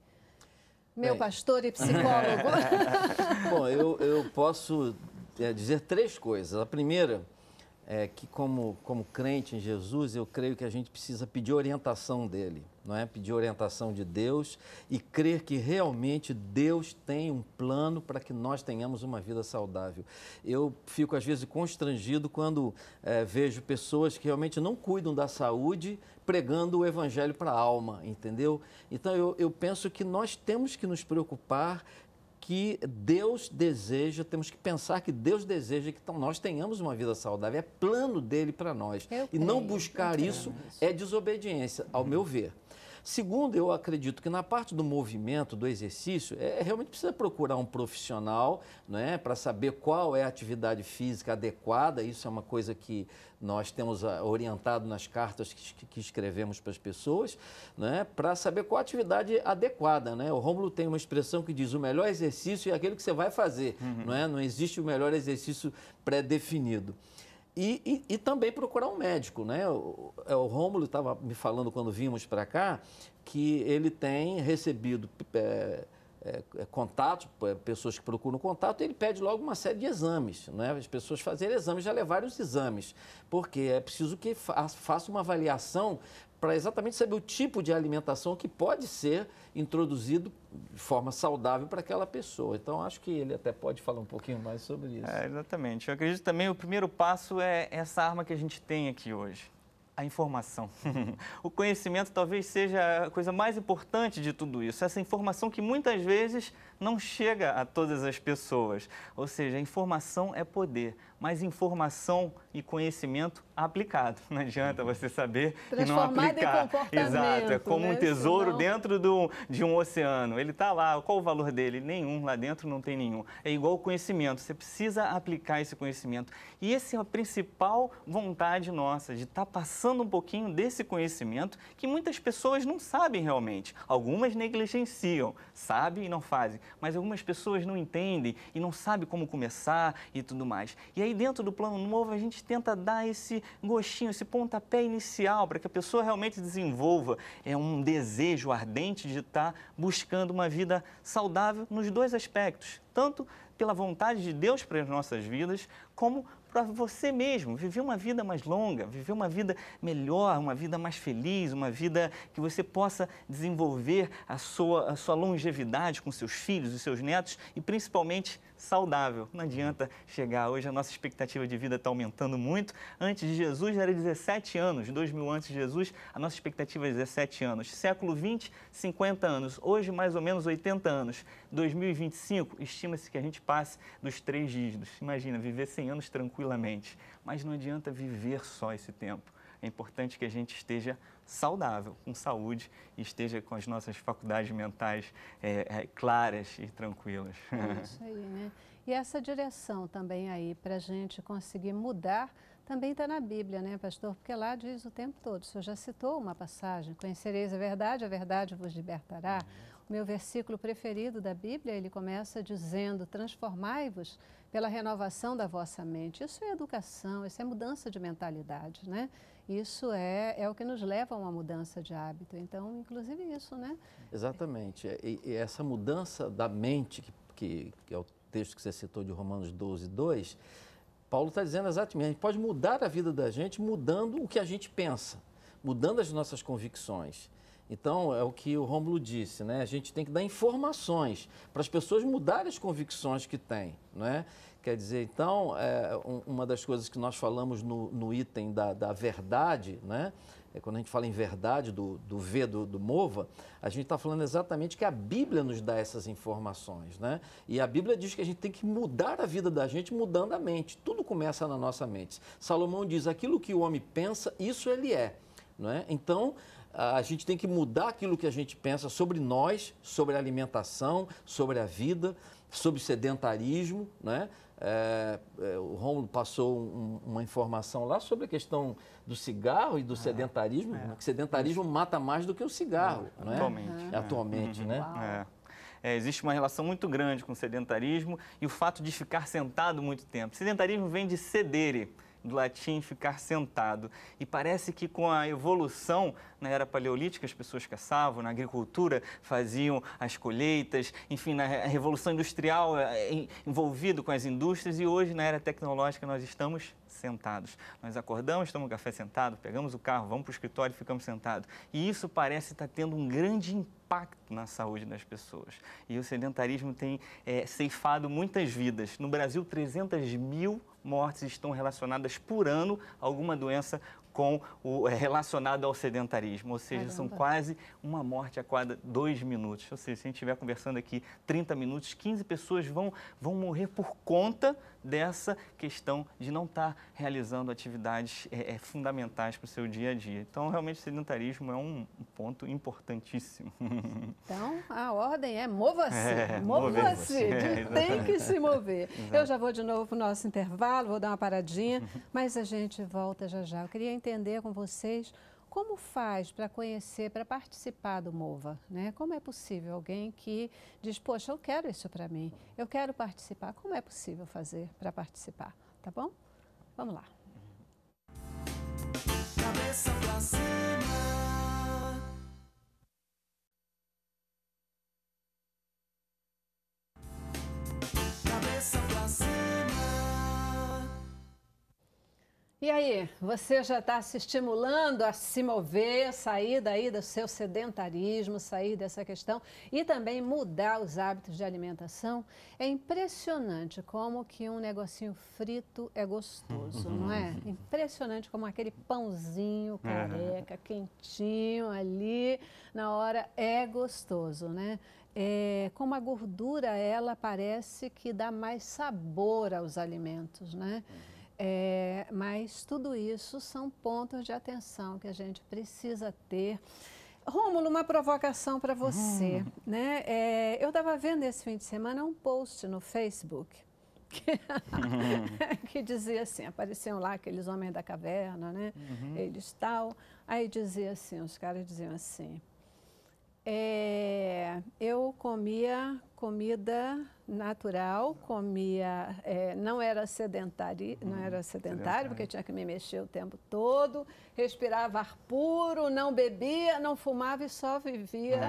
Meu pastor e psicólogo. Bom, eu, eu posso é, dizer três coisas. A primeira é que, como, como crente em Jesus, eu creio que a gente precisa pedir orientação dele, não é? Pedir orientação de Deus e crer que realmente Deus tem um plano para que nós tenhamos uma vida saudável. Eu fico, às vezes, constrangido quando é, vejo pessoas que realmente não cuidam da saúde pregando o evangelho para a alma, entendeu? Então, eu, eu penso que nós temos que nos preocupar que Deus deseja, temos que pensar que Deus deseja que então, nós tenhamos uma vida saudável, é plano dele para nós. Eu e creio, não buscar isso, isso é desobediência, ao meu ver. Segundo, eu acredito que na parte do movimento, do exercício, é, realmente precisa procurar um profissional né, para saber qual é a atividade física adequada. Isso é uma coisa que nós temos ah, orientado nas cartas que, que escrevemos para as pessoas, né, para saber qual a atividade adequada. Né? O Rômulo tem uma expressão que diz o melhor exercício é aquele que você vai fazer. Uhum. Não, é? não existe o melhor exercício pré-definido. E, e, e, também procurar um médico, né? O, é, o Rômulo estava me falando quando vimos para cá que ele tem recebido é, é, é, é, pessoas que procuram contato, ele pede logo uma série de exames. Né? As pessoas fazerem exames, já levarem os exames, porque é preciso que fa faça uma avaliação para exatamente saber o tipo de alimentação que pode ser introduzido de forma saudável para aquela pessoa. Então, acho que ele até pode falar um pouquinho mais sobre isso. É, exatamente. Eu acredito também o primeiro passo é essa arma que a gente tem aqui hoje a informação. o conhecimento talvez seja a coisa mais importante de tudo isso. Essa informação que muitas vezes não chega a todas as pessoas. Ou seja, informação é poder, mas informação e conhecimento aplicado. Não adianta uhum. você saber e não aplicar. Em Exato, é como né? um tesouro não... dentro do, de um oceano. Ele está lá, qual o valor dele? Nenhum, lá dentro não tem nenhum. É igual o conhecimento, você precisa aplicar esse conhecimento. E essa é a principal vontade nossa, de estar tá passando um pouquinho desse conhecimento que muitas pessoas não sabem realmente. Algumas negligenciam, sabem e não fazem mas algumas pessoas não entendem e não sabem como começar e tudo mais. E aí, dentro do plano novo, a gente tenta dar esse gostinho, esse pontapé inicial para que a pessoa realmente desenvolva é um desejo ardente de estar tá buscando uma vida saudável nos dois aspectos, tanto pela vontade de Deus para as nossas vidas, como para você mesmo, viver uma vida mais longa, viver uma vida melhor, uma vida mais feliz, uma vida que você possa desenvolver a sua, a sua longevidade com seus filhos e seus netos e principalmente saudável. Não adianta chegar hoje, a nossa expectativa de vida está aumentando muito. Antes de Jesus era 17 anos, 2000 antes de Jesus, a nossa expectativa é 17 anos. Século 20, 50 anos. Hoje, mais ou menos 80 anos. 2025, estima-se que a gente passe dos três dígitos. Imagina, viver 100 anos tranquilamente. Mas não adianta viver só esse tempo é importante que a gente esteja saudável, com saúde e esteja com as nossas faculdades mentais é, é, claras e tranquilas. É isso aí, né? E essa direção também aí para a gente conseguir mudar também está na Bíblia, né, pastor? Porque lá diz o tempo todo. O senhor já citou uma passagem: Conhecereis a verdade, a verdade vos libertará. Uhum. O meu versículo preferido da Bíblia, ele começa dizendo: Transformai-vos pela renovação da vossa mente. Isso é educação, isso é mudança de mentalidade, né? Isso é, é o que nos leva a uma mudança de hábito. Então, inclusive isso, né? Exatamente. É, e, e essa mudança da mente, que, que, que, é o texto que você citou de Romanos 12, 2, Paulo está dizendo exatamente, a gente pode mudar a vida da gente mudando o que a gente pensa, mudando as nossas convicções. Então, é o que o Rômulo disse, né? A gente tem que dar informações para as pessoas mudarem as convicções que têm, né? Quer dizer, então, é, uma das coisas que nós falamos no, no item da, da verdade, né? É, quando a gente fala em verdade, do, do V do, do Mova, a gente está falando exatamente que a Bíblia nos dá essas informações, né? E a Bíblia diz que a gente tem que mudar a vida da gente mudando a mente. Tudo começa na nossa mente. Salomão diz: aquilo que o homem pensa, isso ele é. Não é? Então, a gente tem que mudar aquilo que a gente pensa sobre nós, sobre a alimentação, sobre a vida, sobre sedentarismo. Né? É, é, o Romulo passou um, uma informação lá sobre a questão do cigarro e do ah, sedentarismo. É. Que sedentarismo mata mais do que o cigarro. É, é? é, é. Uhum. né? Atualmente. Atualmente, né? É, existe uma relação muito grande com o sedentarismo e o fato de ficar sentado muito tempo. Sedentarismo vem de sedere, do latim ficar sentado. E parece que com a evolução na era paleolítica, as pessoas caçavam, na agricultura faziam as colheitas, enfim, na revolução industrial eh, eh, envolvido com as indústrias e hoje na era tecnológica nós estamos sentados. Nós acordamos, tomamos café sentado, pegamos o carro, vamos para o escritório e ficamos sentados. E isso parece estar tendo um grande impacto na saúde das pessoas. E o sedentarismo tem é, ceifado muitas vidas. No Brasil, 300 mil mortes estão relacionadas por ano a alguma doença com o é, relacionado ao sedentarismo, ou seja, Caramba. são quase uma morte a cada dois minutos. Ou seja, se a gente estiver conversando aqui 30 minutos, 15 pessoas vão, vão morrer por conta dessa questão de não estar tá realizando atividades é, é fundamentais para o seu dia a dia. Então, realmente, sedentarismo é um ponto importantíssimo. Então, a ordem é mova-se, é, mova-se, é, tem que se mover. Eu já vou de novo para o nosso intervalo, vou dar uma paradinha, mas a gente volta já já. Eu queria entender com vocês como faz para conhecer, para participar do MOVA? Né? Como é possível alguém que diz, poxa, eu quero isso para mim, eu quero participar. Como é possível fazer para participar? Tá bom? Vamos lá. Cabeça pra cima. E aí, você já está se estimulando a se mover, sair daí do seu sedentarismo, sair dessa questão e também mudar os hábitos de alimentação? É impressionante como que um negocinho frito é gostoso, não é? Impressionante como aquele pãozinho é. careca, quentinho ali, na hora é gostoso, né? É, como a gordura, ela parece que dá mais sabor aos alimentos, né? Uhum. É, mas tudo isso são pontos de atenção que a gente precisa ter. Rômulo, uma provocação para você. Hum. Né? É, eu estava vendo esse fim de semana um post no Facebook que, dizia assim, apareciam lá aqueles homens da caverna, né? Uhum. Eles tal. Aí dizia assim, os caras diziam assim, é, eu comia comida natural, comia, é, não era sedentário, hum, não uhum. era sedentário, sedentário, porque tinha que me mexer o tempo todo, respirava ar puro, não bebia, não fumava e só vivia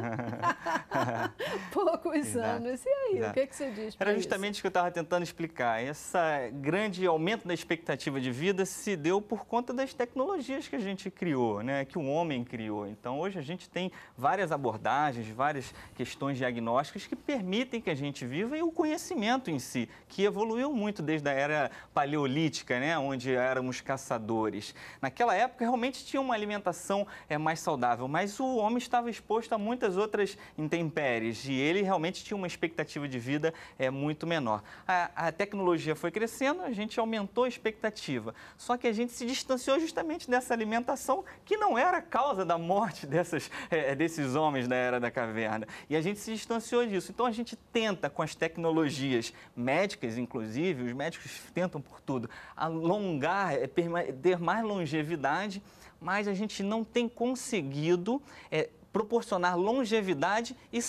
poucos Exato. anos. E aí, Exato. o que, que você diz? Era justamente o que eu estava tentando explicar. Esse grande aumento da expectativa de vida se deu por conta das tecnologias que a gente criou, né? que o homem criou. Então, hoje a gente tem várias abordagens, várias questões diagnósticas que permitem que a gente viva e o conhecimento em si, que evoluiu muito desde a era paleolítica, né, onde éramos caçadores. Naquela época, realmente tinha uma alimentação é, mais saudável, mas o homem estava exposto a muitas outras intempéries e ele realmente tinha uma expectativa de vida é, muito menor. A, a tecnologia foi crescendo, a gente aumentou a expectativa, só que a gente se distanciou justamente dessa alimentação que não era a causa da morte dessas, é, desses homens da era da caverna. E a gente se distanciou disso. Então, a gente tenta, com as tecnologias, tecnologias médicas, inclusive, os médicos tentam por tudo alongar, é, ter mais longevidade, mas a gente não tem conseguido é, proporcionar longevidade e,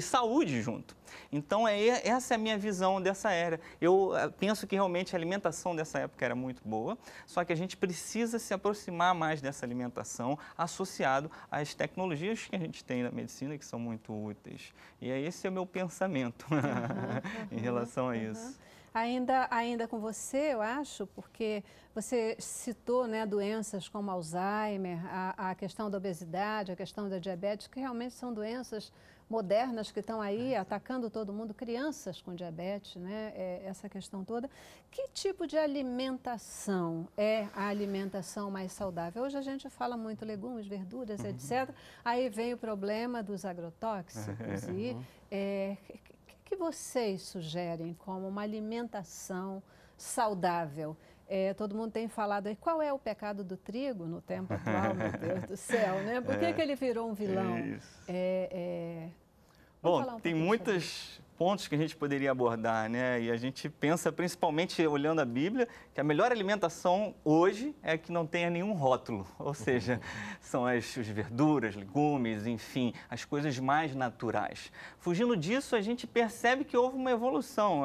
saúde junto. Então, é, essa é a minha visão dessa era. Eu eh, penso que realmente a alimentação dessa época era muito boa, só que a gente precisa se aproximar mais dessa alimentação associado às tecnologias que a gente tem na medicina, que são muito úteis. E é esse é o meu pensamento uhum, em relação a isso. Uhum. Ainda, ainda com você, eu acho, porque você citou né, doenças como Alzheimer, a, a questão da obesidade, a questão da diabetes, que realmente são doenças modernas que estão aí é. atacando todo mundo, crianças com diabetes, né? É, essa questão toda. Que tipo de alimentação é a alimentação mais saudável? Hoje a gente fala muito legumes, verduras, uhum. etc. Aí vem o problema dos agrotóxicos é. e o é, que vocês sugerem como uma alimentação saudável? É, todo mundo tem falado aí, qual é o pecado do trigo no tempo atual, meu Deus do céu, né? Por que, é, que ele virou um vilão? Isso. É, é. Bom, um tem muitas pontos que a gente poderia abordar, né? E a gente pensa principalmente olhando a Bíblia, que a melhor alimentação hoje é que não tenha nenhum rótulo, ou uhum. seja, são as, as verduras, legumes, enfim, as coisas mais naturais. Fugindo disso, a gente percebe que houve uma evolução.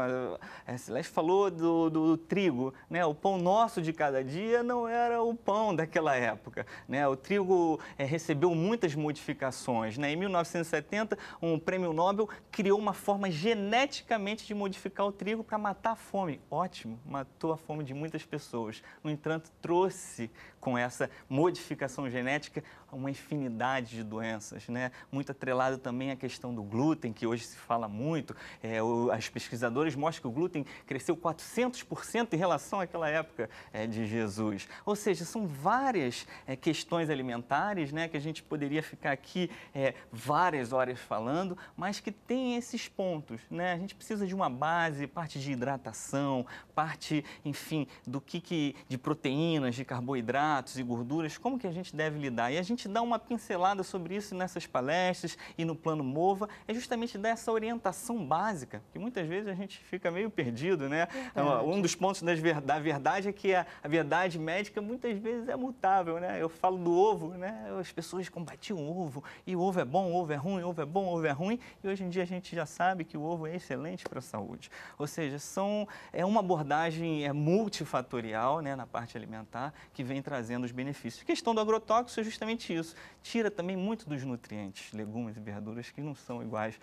A Celeste falou do, do trigo, né? O pão nosso de cada dia não era o pão daquela época, né? O trigo é, recebeu muitas modificações, né? Em 1970, um prêmio Nobel criou uma forma geneticamente de modificar o trigo para matar a fome. Ótimo, matou a fome de muitas pessoas. No entanto, trouxe com essa modificação genética uma infinidade de doenças, né? Muito atrelado também à questão do glúten, que hoje se fala muito. É, o, as pesquisadores mostram que o glúten cresceu 400% em relação àquela época é, de Jesus. Ou seja, são várias é, questões alimentares, né? Que a gente poderia ficar aqui é, várias horas falando, mas que tem esses pontos, né? A gente precisa de uma base, parte de hidratação, parte, enfim, do que, que de proteínas, de carboidratos, carboidratos e gorduras, como que a gente deve lidar? E a gente dá uma pincelada sobre isso nessas palestras e no Plano Mova, é justamente dar essa orientação básica, que muitas vezes a gente fica meio perdido, né? Então, verdade. Um dos pontos da verdade é que a, verdade médica muitas vezes é mutável, né? Eu falo do ovo, né? As pessoas combatiam o ovo, e o ovo é bom, ovo é ruim, ovo é bom, ovo é ruim, e hoje em dia a gente já sabe que o ovo é excelente para a saúde. Ou seja, são, é uma abordagem é multifatorial né, na parte alimentar que vem trazendo trazendo os benefícios. A questão do agrotóxico é justamente isso. Tira também muito dos nutrientes, legumes e verduras que não são iguais.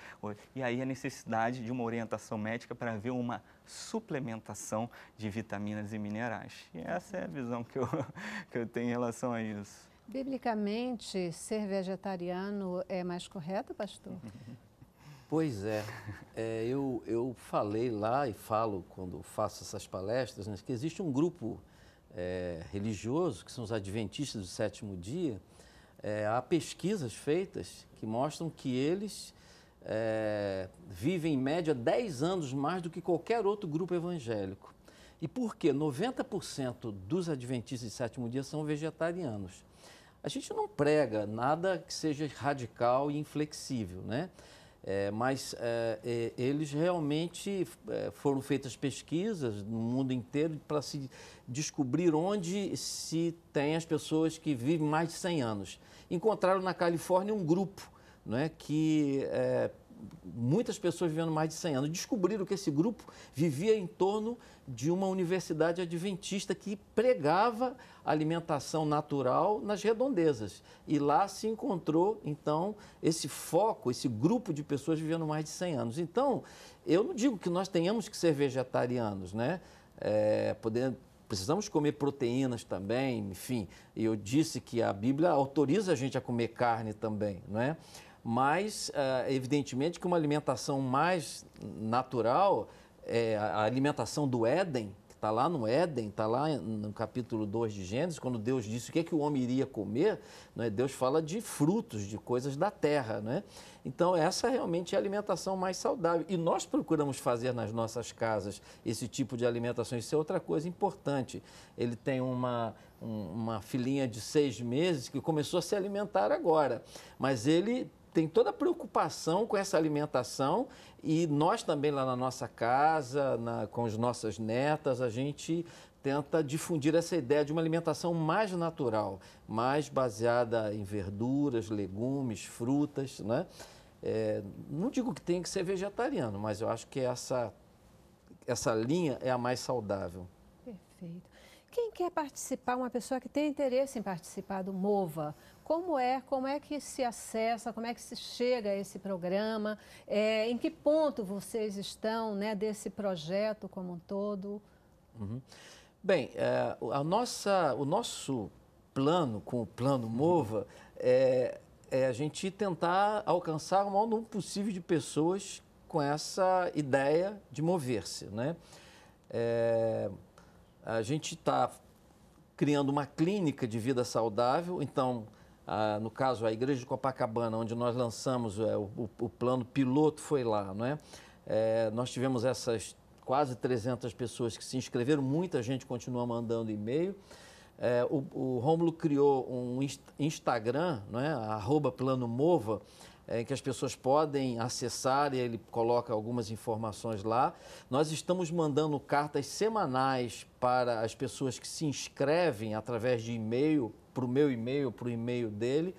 E aí a necessidade de uma orientação médica para ver uma suplementação de vitaminas e minerais. E essa é a visão que eu, que eu tenho em relação a isso. Biblicamente, ser vegetariano é mais correto, pastor? Pois é. é eu, eu falei lá e falo quando faço essas palestras né, que existe um grupo é, religioso, que são os adventistas do sétimo dia, é, há pesquisas feitas que mostram que eles é, vivem em média 10 anos mais do que qualquer outro grupo evangélico. E por quê? 90% dos adventistas de sétimo dia são vegetarianos. A gente não prega nada que seja radical e inflexível, né? É, mas é, é eles realmente é, foram feitas pesquisas no mundo inteiro para se descobrir onde se tem as pessoas que vivem mais de 100 anos. Encontraram na Califórnia um grupo né, que é, muitas pessoas vivendo mais de 100 anos, descobriram que esse grupo vivia em torno de uma universidade adventista que pregava alimentação natural nas redondezas. E lá se encontrou, então, esse foco, esse grupo de pessoas vivendo mais de 100 anos. Então, eu não digo que nós tenhamos que ser vegetarianos, né? É, poder, precisamos comer proteínas também, enfim. E eu disse que a Bíblia autoriza a gente a comer carne também, não é? mas uh, evidentemente que uma alimentação mais natural, é, a alimentação do Éden, que está lá no Éden, está lá no capítulo 2 de Gênesis, quando Deus disse o que, é que o homem iria comer, né? Deus fala de frutos, de coisas da terra. Né? Então, essa realmente é a alimentação mais saudável. E nós procuramos fazer nas nossas casas esse tipo de alimentação. Isso é outra coisa importante. Ele tem uma, um, uma filhinha de seis meses que começou a se alimentar agora, mas ele tem toda a preocupação com essa alimentação e nós também lá na nossa casa, na, com as nossas netas, a gente tenta difundir essa ideia de uma alimentação mais natural, mais baseada em verduras, legumes, frutas, né? É, não digo que tem que ser vegetariano, mas eu acho que essa, essa linha é a mais saudável. Perfeito. Quem quer participar, uma pessoa que tem interesse em participar do MOVA, como é, como é que se acessa, como é que se chega a esse programa, é, em que ponto vocês estão né, desse projeto como um todo? Uhum. Bem, é, a nossa, o nosso plano com o plano MOVA é, é a gente tentar alcançar o maior número possível de pessoas com essa ideia de mover-se. Né? É, a gente está criando uma clínica de vida saudável, então ah, no caso, a Igreja de Copacabana, onde nós lançamos é, o, o, plano piloto, foi lá. Não é? é? nós tivemos essas quase 300 pessoas que se inscreveram, muita gente continua mandando e-mail. É, o, o Rômulo criou um Instagram, não é? arroba Plano Mova, é, que as pessoas podem acessar e ele coloca algumas informações lá. Nós estamos mandando cartas semanais para as pessoas que se inscrevem através de e-mail para o meu e-mail, para o e-mail dele.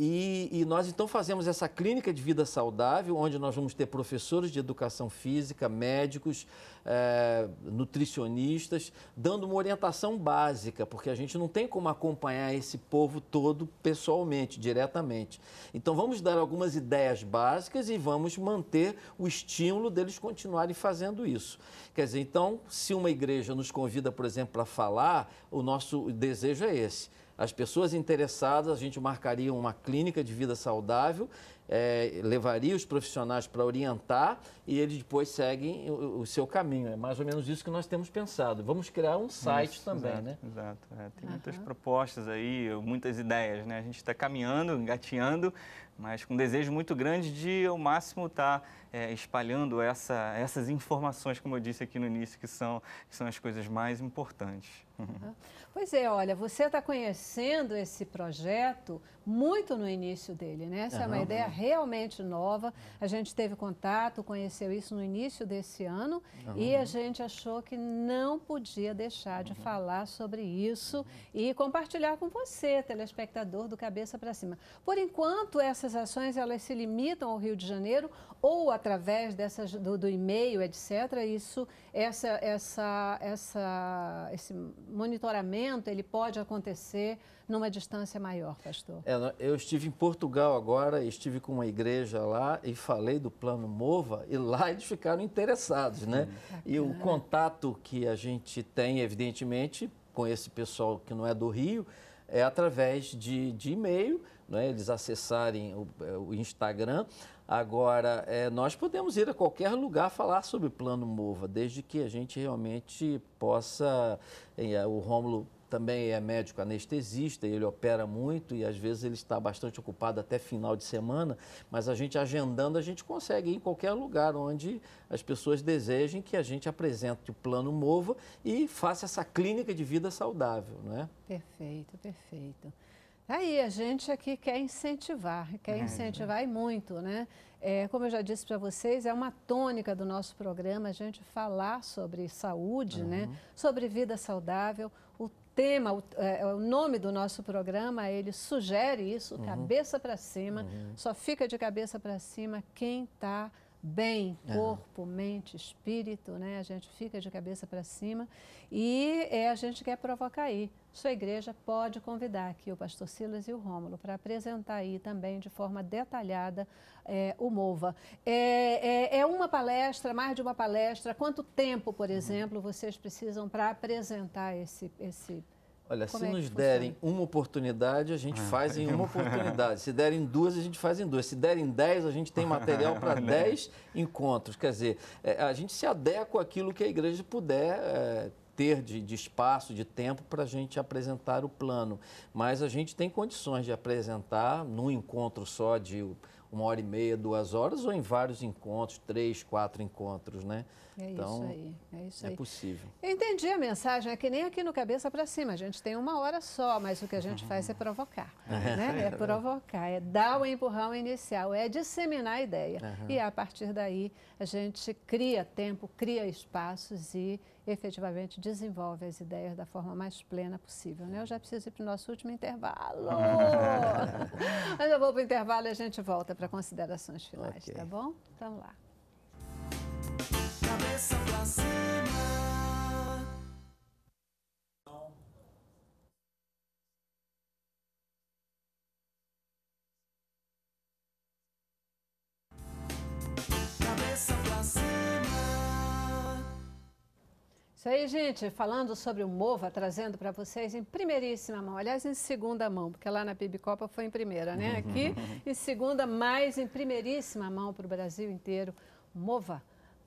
E, e, nós então fazemos essa clínica de vida saudável, onde nós vamos ter professores de educação física, médicos, é, nutricionistas, dando uma orientação básica, porque a gente não tem como acompanhar esse povo todo pessoalmente, diretamente. Então vamos dar algumas ideias básicas e vamos manter o estímulo deles continuarem fazendo isso. Quer dizer, então, se uma igreja nos convida, por exemplo, para falar, o nosso desejo é esse as pessoas interessadas, a gente marcaria uma clínica de vida saudável, é, levaria os profissionais para orientar e eles depois seguem o, o, seu caminho. É mais ou menos isso que nós temos pensado. Vamos criar um site isso, também, exato, né? Exato. É, tem uhum. muitas propostas aí, muitas ideias, né? A gente está caminhando, engateando, mas com um desejo muito grande de, ao máximo, estar tá, é, espalhando essa, essas informações, como eu disse aqui no início, que são, que são as coisas mais importantes. Uhum. Pois é, olha, você está conhecendo esse projeto muito no início dele, né? Essa uhum. é uma ideia realmente nova. A gente teve contato, conheceu isso no início desse ano uhum. e a gente achou que não podia deixar de uhum. falar sobre isso e compartilhar com você, telespectador do Cabeça para Cima. Por enquanto, essas ações elas se limitam ao Rio de Janeiro ou através dessas do, do e-mail, etc. Isso, essa, essa, essa, esse monitoramento ele pode acontecer numa distância maior, pastor? É, eu estive em Portugal agora, estive com uma igreja lá e falei do plano MOVA e lá eles ficaram interessados, né? Hum, e o contato que a gente tem, evidentemente, com esse pessoal que não é do Rio, é através de, de e-mail, né? eles acessarem o, é, o Instagram. Agora, é, nós podemos ir a qualquer lugar falar sobre o Plano Mova, desde que a gente realmente possa. É, o Rômulo também é médico anestesista e ele opera muito e às vezes ele está bastante ocupado até final de semana, mas a gente agendando, a gente consegue ir em qualquer lugar onde as pessoas desejem que a gente apresente o plano MOVA e faça essa clínica de vida saudável, não é? Perfeito, perfeito. Tá aí, a gente aqui quer incentivar, quer é, incentivar é. e muito, né? É, como eu já disse para vocês, é uma tônica do nosso programa a gente falar sobre saúde, né? uhum. né? Sobre vida saudável, tema, o, é, é, o, nome do nosso programa, ele sugere isso, uhum. cabeça para cima. Uhum. Só fica de cabeça para cima quem está bem, é. corpo, uhum. mente, espírito, né? A gente fica de cabeça para cima e é, a gente quer provocar aí. Sua igreja pode convidar aqui o pastor Silas e o Rômulo para apresentar aí também de forma detalhada é, o MOVA. É, é, é, uma palestra, mais de uma palestra? Quanto tempo, por uhum. exemplo, vocês precisam para apresentar esse, esse Olha, Como se é nos derem uma oportunidade, a gente ah, faz em é uma oportunidade. Se derem duas, a gente faz em duas. Se derem dez, a gente tem material para dez encontros. Quer dizer, é, a gente se adequa àquilo que a igreja puder. É, ter de, de, espaço, de tempo para a gente apresentar o plano. Mas a gente tem condições de apresentar num encontro só de uma hora e meia, duas horas, ou em vários encontros, três, quatro encontros, né? É então, isso aí, é isso é aí. É possível. Eu entendi a mensagem, é que nem aqui no Cabeça para Cima, a gente tem uma hora só, mas o que a gente faz é provocar, é né? É provocar, é dar o empurrão inicial, é disseminar a ideia. Uhum. E a partir daí, a gente cria tempo, cria espaços e efetivamente desenvolve as ideias da forma mais plena possível. Né? Eu já preciso ir para o nosso último intervalo. Mas eu vou para o intervalo e a gente volta para considerações finais, okay. tá bom? Então vamos lá. Cabeça pra cima. Isso aí, gente, falando sobre o Mova, trazendo para vocês em primeiríssima mão, aliás, em segunda mão, porque lá na Bibicopa foi em primeira, né? Aqui em segunda, mas em primeiríssima mão para o Brasil inteiro. Mova,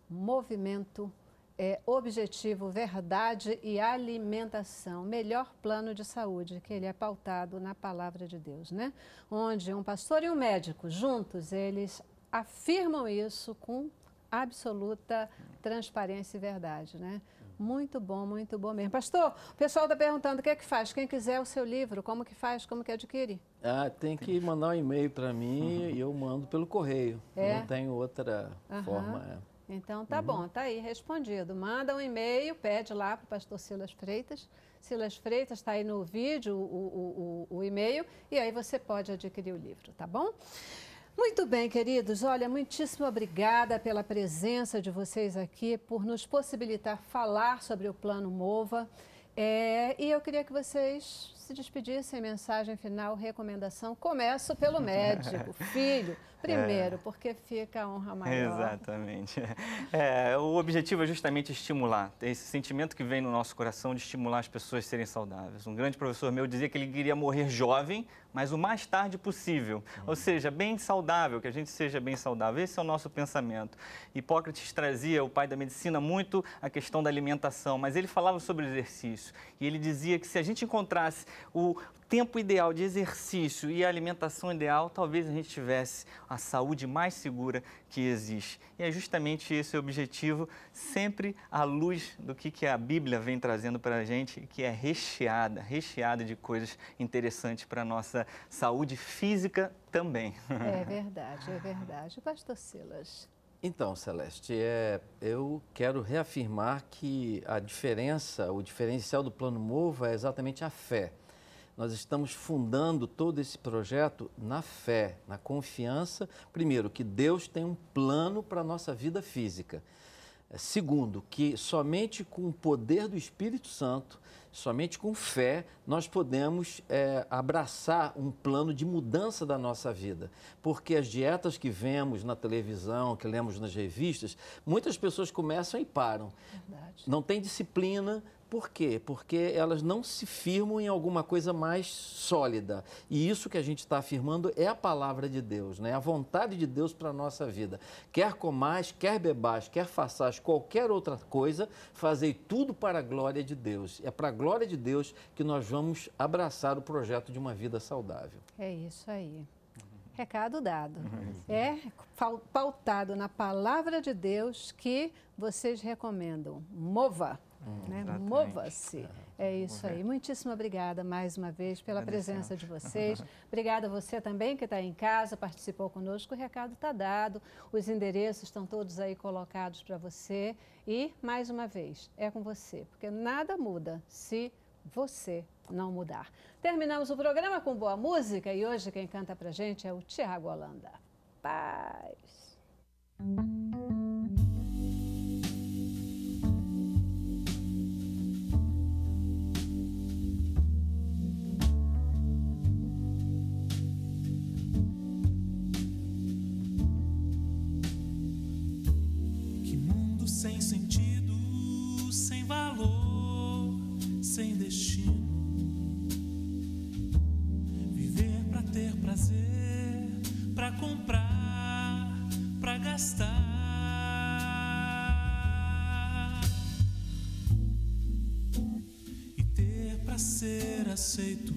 movimento é, objetivo, verdade e alimentação, melhor plano de saúde, que ele é pautado na palavra de Deus, né? Onde um pastor e um médico, juntos, eles afirmam isso com absoluta transparência e verdade, né? Muito bom, muito bom mesmo. Pastor, o pessoal está perguntando o que é que faz? Quem quiser o seu livro, como que faz? Como que adquire? Ah, tem que mandar um e-mail para mim uhum. e eu mando pelo correio. É? Não tem outra uhum. forma. É. Então tá uhum. bom, tá aí respondido. Manda um e-mail, pede lá para o pastor Silas Freitas. Silas Freitas está aí no vídeo, o, o, o, o e-mail, e aí você pode adquirir o livro, tá bom? Muito bem, queridos. Olha, muitíssimo obrigada pela presença de vocês aqui, por nos possibilitar falar sobre o Plano Mova. É, e eu queria que vocês se despedissem, mensagem final, recomendação. Começo pelo médico, filho, primeiro, é. porque fica a honra maior. Exatamente. É, o objetivo é justamente estimular, esse sentimento que vem no nosso coração de estimular as pessoas a serem saudáveis. Um grande professor meu dizia que ele queria morrer jovem mas o mais tarde possível. Ou uhum. seja, bem saudável, que a gente seja bem saudável. Esse é o nosso pensamento. Hipócrates trazia, o pai da medicina, muito a questão da alimentação, mas ele falava sobre exercício. E ele dizia que se a gente encontrasse o tempo ideal de exercício e alimentação ideal, talvez a gente tivesse a saúde mais segura que existe. E é justamente esse o objetivo, sempre à luz do que, que a Bíblia vem trazendo para a gente, que é recheada, recheada de coisas interessantes para a nossa saúde física também. É verdade, é verdade. Pastor Silas. Então, Celeste, é, eu quero reafirmar que a diferença, o diferencial do plano Mova é exatamente a fé. Nós estamos fundando todo esse projeto na fé, na confiança, primeiro, que Deus tem um plano para a nossa vida física. Segundo, que somente com o poder do Espírito Santo, somente com fé, nós podemos é, abraçar um plano de mudança da nossa vida. Porque as dietas que vemos na televisão, que lemos nas revistas, muitas pessoas começam e param. Verdade. Não tem disciplina, por quê? Porque elas não se firmam em alguma coisa mais sólida. E isso que a gente está afirmando é a palavra de Deus, né? É a vontade de Deus para a nossa vida. Quer comais, quer bebais, quer faças qualquer outra coisa, fazei tudo para a glória de Deus. É para a glória de Deus que nós vamos abraçar o projeto de uma vida saudável. É isso aí. Recado dado. É pautado na palavra de Deus que vocês recomendam. Mova! Né? Hum, né? Mova-se. É, é isso aí. Muitíssimo obrigada mais uma vez pela presença de vocês. Obrigada a você também que está em casa, participou conosco. O recado está dado, os endereços estão todos aí colocados para você. E, mais uma vez, é com você, porque nada muda se você não mudar. Terminamos o programa com boa música e hoje quem canta pra gente é o Tiago Holanda. Paz! comprar, pra gastar e ter pra ser aceito.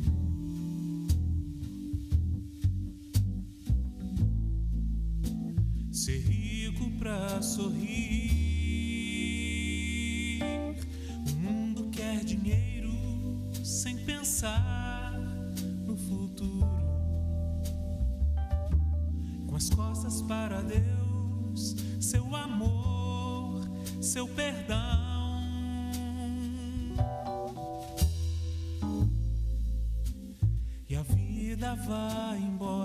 Ser rico pra sorrir. a Deus seu amor, seu perdão. E a vida vai embora.